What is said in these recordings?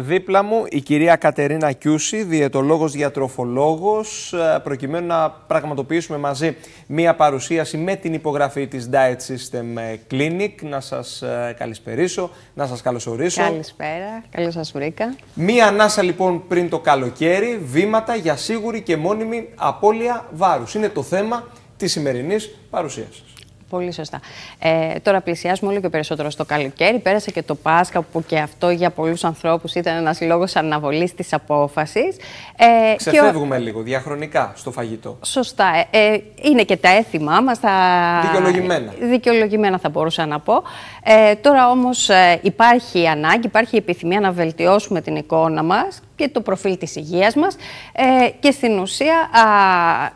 Δίπλα μου η κυρία Κατερίνα Κιούση, διαιτολόγος διατροφολόγος, ε, προκειμένου να πραγματοποιήσουμε μαζί μία παρουσίαση με την υπογραφή της Diet System Clinic. Να σας ε, καλησπερίσω, να σας καλωσορίσω. Καλησπέρα, καλώς σας βρήκα. Μία ανάσα λοιπόν πριν το καλοκαίρι, βήματα για σίγουρη και μόνιμη απώλεια βάρους. Είναι το θέμα της σημερινής παρουσίασης. Πολύ σωστά. Ε, τώρα πλησιάζουμε όλο και περισσότερο στο καλοκαίρι. Πέρασε και το Πάσχα, που και αυτό για πολλούς ανθρώπους ήταν ένας λόγος αναβολής της απόφασης. Ε, Ξεφεύγουμε λίγο διαχρονικά στο φαγητό. Σωστά. Ε, ε είναι και τα έθιμά μας. Τα... Δικαιολογημένα. Δικαιολογημένα θα μπορούσα να πω. Ε, τώρα όμως ε, υπάρχει ανάγκη, υπάρχει επιθυμία να βελτιώσουμε την εικόνα μας και το προφίλ της υγείας μας ε, και στην ουσία α,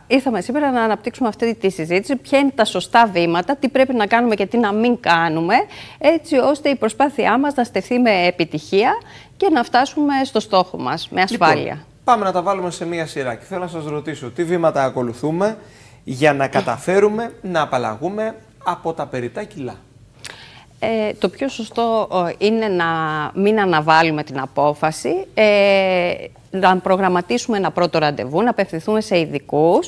ήρθαμε σήμερα να αναπτύξουμε αυτή τη συζήτηση ποια είναι τα σωστά βήματα, τι πρέπει να κάνουμε και τι να μην κάνουμε έτσι ώστε η προσπάθειά μας να στεφθεί με επιτυχία και να φτάσουμε στο στόχο μας με λοιπόν, ασφάλεια. πάμε να τα βάλουμε σε μία σειρά και θέλω να σας ρωτήσω τι βήματα ακολουθούμε για να καταφέρουμε να απαλλαγούμε από τα περιτά κιλά. Ε, το πιο σωστό είναι να μην αναβάλουμε την απόφαση, ε, να προγραμματίσουμε ένα πρώτο ραντεβού, να απευθυνθούμε σε ειδικούς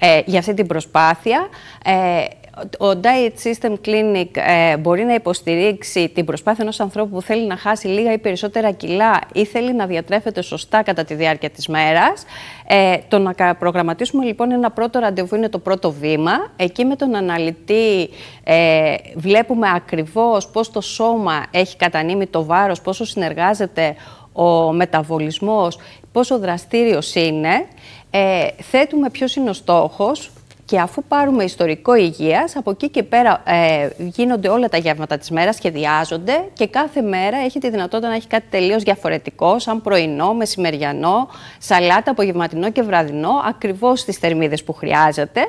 ε, για αυτή την προσπάθεια. Ε, ο Diet System Clinic ε, μπορεί να υποστηρίξει την προσπάθεια ενός ανθρώπου που θέλει να χάσει λίγα ή περισσότερα κιλά ή θέλει να διατρέφεται σωστά κατά τη διάρκεια της μέρας. Ε, το να προγραμματίσουμε λοιπόν ένα πρώτο ραντεβού είναι το πρώτο βήμα. Εκεί με τον αναλυτή ε, βλέπουμε ακριβώς πώς το σώμα έχει κατανείμει το βάρος, πόσο συνεργάζεται ο μεταβολισμός, πόσο δραστήριος είναι. Ε, θέτουμε ποιος είναι ο στόχος, και αφού πάρουμε ιστορικό υγείας, από εκεί και πέρα ε, γίνονται όλα τα γεύματα της μέρας, σχεδιάζονται και κάθε μέρα έχει τη δυνατότητα να έχει κάτι τελείως διαφορετικό, σαν πρωινό, μεσημεριανό, σαλάτα, απογευματινό και βραδινό, ακριβώς στις θερμίδες που χρειάζεται.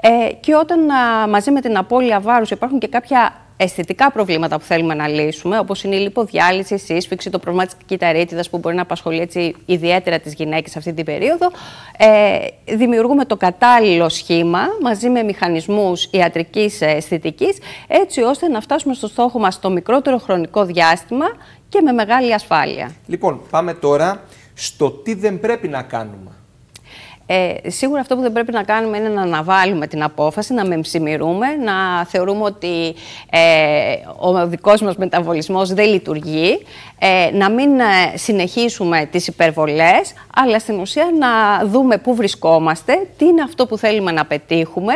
Ε, και όταν μαζί με την απώλεια βάρους υπάρχουν και κάποια αισθητικά προβλήματα που θέλουμε να λύσουμε, όπως είναι η λιποδιάλυση, η σύσφυξη, το πρόβλημα της κυταρίτιδας που μπορεί να απασχολεί έτσι, ιδιαίτερα τις γυναίκες αυτή την περίοδο, ε, δημιουργούμε το κατάλληλο σχήμα μαζί με μηχανισμούς ιατρικής ε, αισθητικής, έτσι ώστε να φτάσουμε στο στόχο μας το μικρότερο χρονικό διάστημα και με μεγάλη ασφάλεια. Λοιπόν, πάμε τώρα στο τι δεν πρέπει να κάνουμε. Ε, σίγουρα αυτό που δεν πρέπει να κάνουμε είναι να αναβάλουμε την απόφαση, να μεμψημυρούμε, να θεωρούμε ότι ε, ο δικός μας μεταβολισμός δεν λειτουργεί, ε, να μην ε, συνεχίσουμε τις υπερβολές, αλλά στην ουσία να δούμε πού βρισκόμαστε, τι είναι αυτό που θέλουμε να πετύχουμε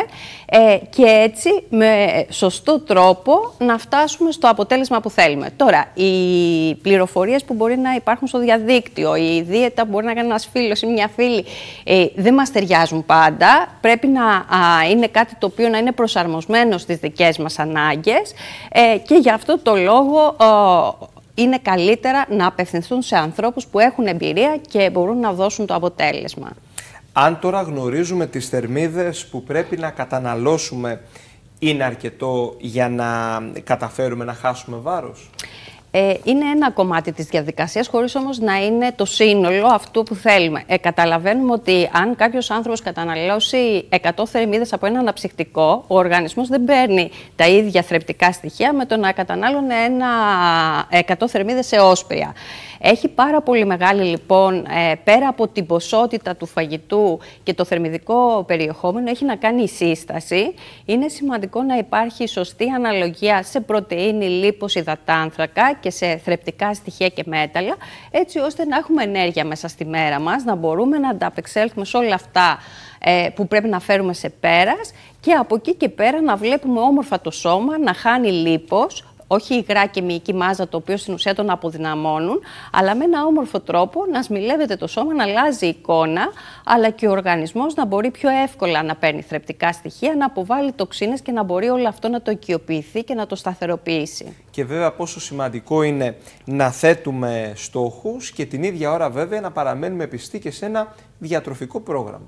ε, και έτσι με σωστό τρόπο να φτάσουμε στο αποτέλεσμα που θέλουμε. Τώρα, οι πληροφορίες που μπορεί να υπάρχουν στο διαδίκτυο, η δίαιτα που μπορεί να κάνει ένας φίλος ή μια φίλη, ε, δεν μας ταιριάζουν πάντα. Πρέπει να είναι κάτι το οποίο να είναι προσαρμοσμένο στις δικές μας ανάγκες ε, και γι' αυτό το λόγο είναι καλύτερα να απευθυνθούν σε ανθρώπους που έχουν εμπειρία και μπορούν να δώσουν το αποτέλεσμα. Αν τώρα γνωρίζουμε τις θερμίδες που πρέπει να καταναλώσουμε, είναι αρκετό για να καταφέρουμε να χάσουμε βάρος ε, είναι ένα κομμάτι της διαδικασίας, χωρίς όμως να είναι το σύνολο αυτού που θέλουμε. Ε, καταλαβαίνουμε ότι αν κάποιος άνθρωπος καταναλώσει 100 θερμίδες από ένα αναψυκτικό, ο οργανισμός δεν παίρνει τα ίδια θρεπτικά στοιχεία με το να κατανάλωνε ένα 100 θερμίδες σε όσπρια. Έχει πάρα πολύ μεγάλη λοιπόν, ε, πέρα από την ποσότητα του φαγητού και το θερμιδικό περιεχόμενο, έχει να κάνει η σύσταση. Είναι σημαντικό να υπάρχει σωστή αναλογία σε πρωτεΐνη, λίπος, υδατάνθρακα και σε θρεπτικά στοιχεία και μέταλλα, έτσι ώστε να έχουμε ενέργεια μέσα στη μέρα μας, να μπορούμε να ανταπεξέλθουμε σε όλα αυτά ε, που πρέπει να φέρουμε σε πέρας και από εκεί και πέρα να βλέπουμε όμορφα το σώμα, να χάνει λίπος, όχι υγρά και μυϊκή μάζα, το οποίο στην ουσία τον αποδυναμώνουν, αλλά με ένα όμορφο τρόπο να σμιλεύεται το σώμα, να αλλάζει η εικόνα, αλλά και ο οργανισμός να μπορεί πιο εύκολα να παίρνει θρεπτικά στοιχεία, να αποβάλει τοξίνες και να μπορεί όλο αυτό να το οικειοποιηθεί και να το σταθεροποιήσει. Και βέβαια πόσο σημαντικό είναι να θέτουμε στόχους και την ίδια ώρα βέβαια να παραμένουμε πιστοί και σε ένα διατροφικό πρόγραμμα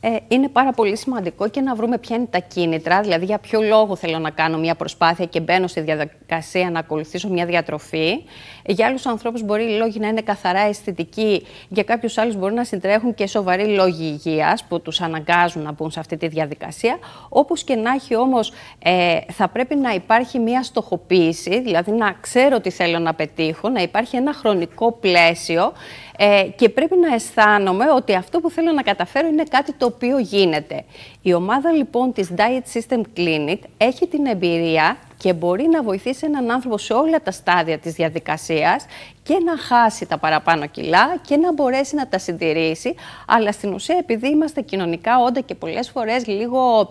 ε, είναι πάρα πολύ σημαντικό και να βρούμε ποια είναι τα κίνητρα, δηλαδή για ποιο λόγο θέλω να κάνω μια προσπάθεια και μπαίνω στη διαδικασία να ακολουθήσω μια διατροφή. Για άλλους ανθρώπους μπορεί οι λόγοι να είναι καθαρά αισθητικοί, για κάποιους άλλους μπορεί να συντρέχουν και σοβαροί λόγοι υγείας που τους αναγκάζουν να μπουν σε αυτή τη διαδικασία. Όπως και να έχει όμως, ε, θα πρέπει να υπάρχει μια στοχοποίηση, δηλαδή να ξέρω τι θέλω να πετύχω, να υπάρχει ένα χρονικό πλαίσιο ε, και πρέπει να αισθάνομαι ότι αυτό που θέλω να καταφέρω είναι κάτι το οποίο γίνεται. Η ομάδα λοιπόν της Diet System Clinic έχει την εμπειρία και μπορεί να βοηθήσει έναν άνθρωπο σε όλα τα στάδια της διαδικασίας και να χάσει τα παραπάνω κιλά και να μπορέσει να τα συντηρήσει. Αλλά στην ουσία επειδή είμαστε κοινωνικά όντα και πολλές φορές λίγο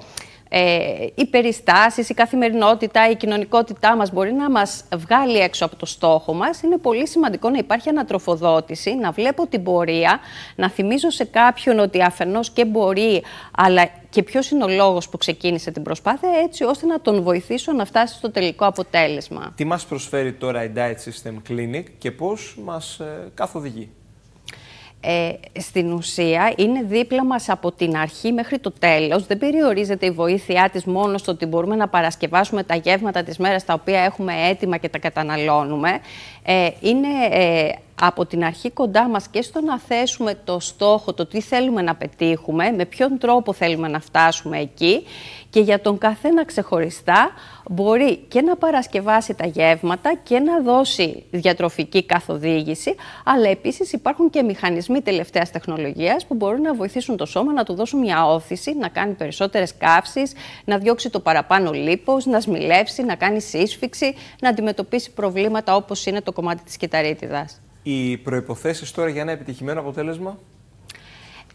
ε, οι περιστάσεις, η καθημερινότητα, η κοινωνικότητά μας μπορεί να μας βγάλει έξω από το στόχο μας, είναι πολύ σημαντικό να υπάρχει ανατροφοδότηση, να βλέπω την πορεία, να θυμίζω σε κάποιον ότι αφενός και μπορεί, αλλά και ποιος είναι ο λόγος που ξεκίνησε την προσπάθεια, έτσι ώστε να τον βοηθήσω να φτάσει στο τελικό αποτέλεσμα. Τι μας προσφέρει τώρα η Diet System Clinic και πώς μας ε, καθοδηγεί. Ε, στην ουσία είναι δίπλα μας από την αρχή μέχρι το τέλος. Δεν περιορίζεται η βοήθειά της μόνο στο ότι μπορούμε να παρασκευάσουμε τα γεύματα της μέρας τα οποία έχουμε έτοιμα και τα καταναλώνουμε ε, είναι ε, από την αρχή κοντά μας και στο να θέσουμε το στόχο, το τι θέλουμε να πετύχουμε, με ποιον τρόπο θέλουμε να φτάσουμε εκεί και για τον καθένα ξεχωριστά μπορεί και να παρασκευάσει τα γεύματα και να δώσει διατροφική καθοδήγηση, αλλά επίσης υπάρχουν και μηχανισμοί τελευταίας τεχνολογίας που μπορούν να βοηθήσουν το σώμα να του δώσουν μια όθηση, να κάνει περισσότερες καύσεις, να διώξει το παραπάνω λίπος, να σμιλεύσει, να κάνει σύσφυξη, να αντιμετωπίσει προβλήματα όπως είναι το κομμάτι της Οι προποθέσει τώρα για ένα επιτυχημένο αποτέλεσμα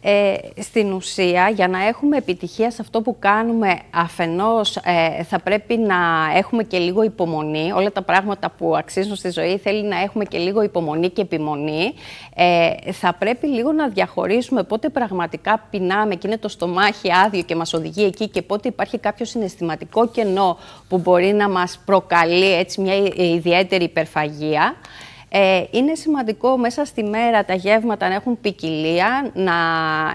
ε, στην ουσία, για να έχουμε επιτυχία σε αυτό που κάνουμε, αφενός ε, θα πρέπει να έχουμε και λίγο υπομονή. Όλα τα πράγματα που αξίζουν στη ζωή θέλει να έχουμε και λίγο υπομονή και επιμονή. Ε, θα πρέπει λίγο να διαχωρίσουμε πότε πραγματικά πεινάμε και είναι το στομάχι άδειο και μας οδηγεί εκεί και πότε υπάρχει κάποιο συναισθηματικό κενό που μπορεί να μας προκαλεί μια ιδιαίτερη υπερφαγία. Ε, είναι σημαντικό μέσα στη μέρα τα γεύματα να έχουν ποικιλία, να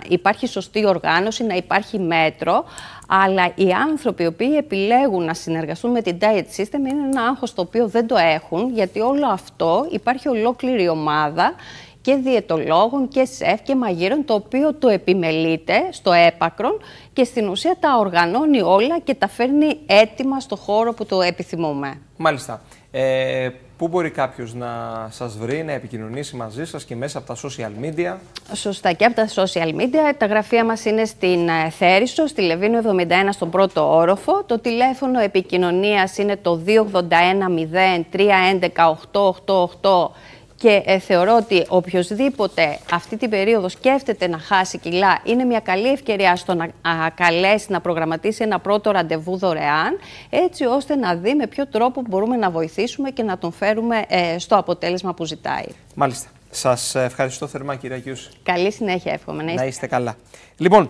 υπάρχει σωστή οργάνωση, να υπάρχει μέτρο, αλλά οι άνθρωποι οι οποίοι επιλέγουν να συνεργαστούν με την diet system είναι ένα άγχος το οποίο δεν το έχουν, γιατί όλο αυτό υπάρχει ολόκληρη ομάδα και διαιτολόγων και σεφ και μαγείρων, το οποίο το επιμελείται στο έπακρον και στην ουσία τα οργανώνει όλα και τα φέρνει έτοιμα στο χώρο που το επιθυμούμε. Μάλιστα. Ε, Πού μπορεί κάποιος να σας βρει, να επικοινωνήσει μαζί σας και μέσα από τα social media. Σωστά, και από τα social media. Τα γραφεία μας είναι στην ε, Θέρισο, στη Λεβίνου 71, στον πρώτο όροφο. Το τηλέφωνο επικοινωνίας είναι το 281 0 888 και ε, θεωρώ ότι οποιοδήποτε αυτή την περίοδο σκέφτεται να χάσει κιλά, είναι μια καλή ευκαιρία στο να καλέσει, να προγραμματίσει ένα πρώτο ραντεβού δωρεάν, έτσι ώστε να δει με ποιο τρόπο μπορούμε να βοηθήσουμε και να τον φέρουμε ε, στο αποτέλεσμα που ζητάει. Μάλιστα. Σας ευχαριστώ θερμά, κυρία Κιούση. Καλή συνέχεια, εύχομαι να είστε, να είστε καλά. Λοιπόν,